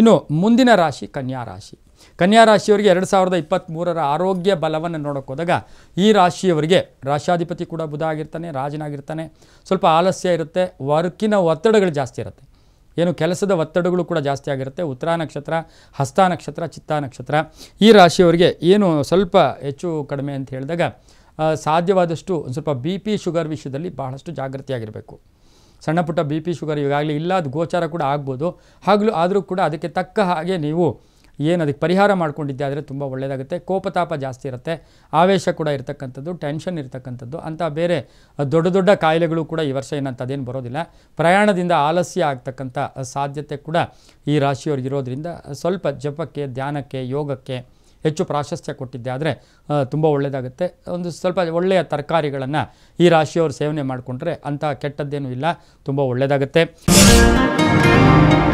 ಇನ್ನು ಮುಂದಿನ ರಾಶಿ ಕನ್ಯಾ ರಾಶಿ ಕನ್ಯಾ ರಾಶಿಯವರಿಗೆ ಎರಡು ಸಾವಿರದ ಇಪ್ಪತ್ತ್ಮೂರರ ಆರೋಗ್ಯ ಬಲವನ್ನು ನೋಡೋಕೆ ಹೋದಾಗ ಈ ರಾಶಿಯವರಿಗೆ ರಾಷ್ಟ್ರಾಧಿಪತಿ ಕೂಡ ಬುಧ ಆಗಿರ್ತಾನೆ ರಾಜನಾಗಿರ್ತಾನೆ ಸ್ವಲ್ಪ ಆಲಸ್ಯ ಇರುತ್ತೆ ವರ್ಕಿನ ಒತ್ತಡಗಳು ಜಾಸ್ತಿ ಇರುತ್ತೆ ಏನು ಕೆಲಸದ ಒತ್ತಡಗಳು ಕೂಡ ಜಾಸ್ತಿ ಆಗಿರುತ್ತೆ ಉತ್ತರ ನಕ್ಷತ್ರ ಹಸ್ತ ನಕ್ಷತ್ರ ಚಿತ್ತ ನಕ್ಷತ್ರ ಈ ರಾಶಿಯವರಿಗೆ ಏನು ಸ್ವಲ್ಪ ಹೆಚ್ಚು ಕಡಿಮೆ ಅಂತ ಹೇಳಿದಾಗ ಸಾಧ್ಯವಾದಷ್ಟು ಒಂದು ಸ್ವಲ್ಪ ಬಿ ಪಿ ಶುಗರ್ ವಿಷಯದಲ್ಲಿ ಬಹಳಷ್ಟು ಜಾಗೃತಿಯಾಗಿರಬೇಕು ಸಣ್ಣ ಪುಟ್ಟ ಬಿ ಪಿ ಶುಗರ್ ಈಗಾಗಲೇ ಇಲ್ಲ ಅದು ಗೋಚಾರ ಕೂಡ ಆಗ್ಬೋದು ಹಾಗಲೂ ಆದರೂ ಕೂಡ ಅದಕ್ಕೆ ತಕ್ಕ ಹಾಗೆ ನೀವು ಏನು ಅದಕ್ಕೆ ಪರಿಹಾರ ಮಾಡ್ಕೊಂಡಿದ್ದೆ ಆದರೆ ತುಂಬ ಒಳ್ಳೆಯದಾಗುತ್ತೆ ಕೋಪತಾಪ ಜಾಸ್ತಿ ಇರುತ್ತೆ ಆವೇಶ ಕೂಡ ಇರತಕ್ಕಂಥದ್ದು ಟೆನ್ಷನ್ ಇರತಕ್ಕಂಥದ್ದು ಅಂಥ ಬೇರೆ ದೊಡ್ಡ ದೊಡ್ಡ ಕಾಯಿಲೆಗಳು ಕೂಡ ಈ ವರ್ಷ ಏನಂತದೇನು ಬರೋದಿಲ್ಲ ಪ್ರಯಾಣದಿಂದ ಆಲಸ್ಯ ಆಗ್ತಕ್ಕಂಥ ಸಾಧ್ಯತೆ ಕೂಡ ಈ ರಾಶಿಯವ್ರಿಗೆ ಇರೋದ್ರಿಂದ ಸ್ವಲ್ಪ ಜಪಕ್ಕೆ ಧ್ಯಾನಕ್ಕೆ ಯೋಗಕ್ಕೆ ಹೆಚ್ಚು ಪ್ರಾಶಸ್ತ್ಯ ಕೊಟ್ಟಿದ್ದೆ ಆದರೆ ತುಂಬ ಒಳ್ಳೆಯದಾಗುತ್ತೆ ಒಂದು ಸ್ವಲ್ಪ ಒಳ್ಳೆಯ ತರಕಾರಿಗಳನ್ನು ಈ ರಾಶಿಯವರು ಸೇವನೆ ಮಾಡಿಕೊಂಡ್ರೆ ಅಂಥ ಕೆಟ್ಟದ್ದೇನೂ ಇಲ್ಲ ತುಂಬ ಒಳ್ಳೆಯದಾಗುತ್ತೆ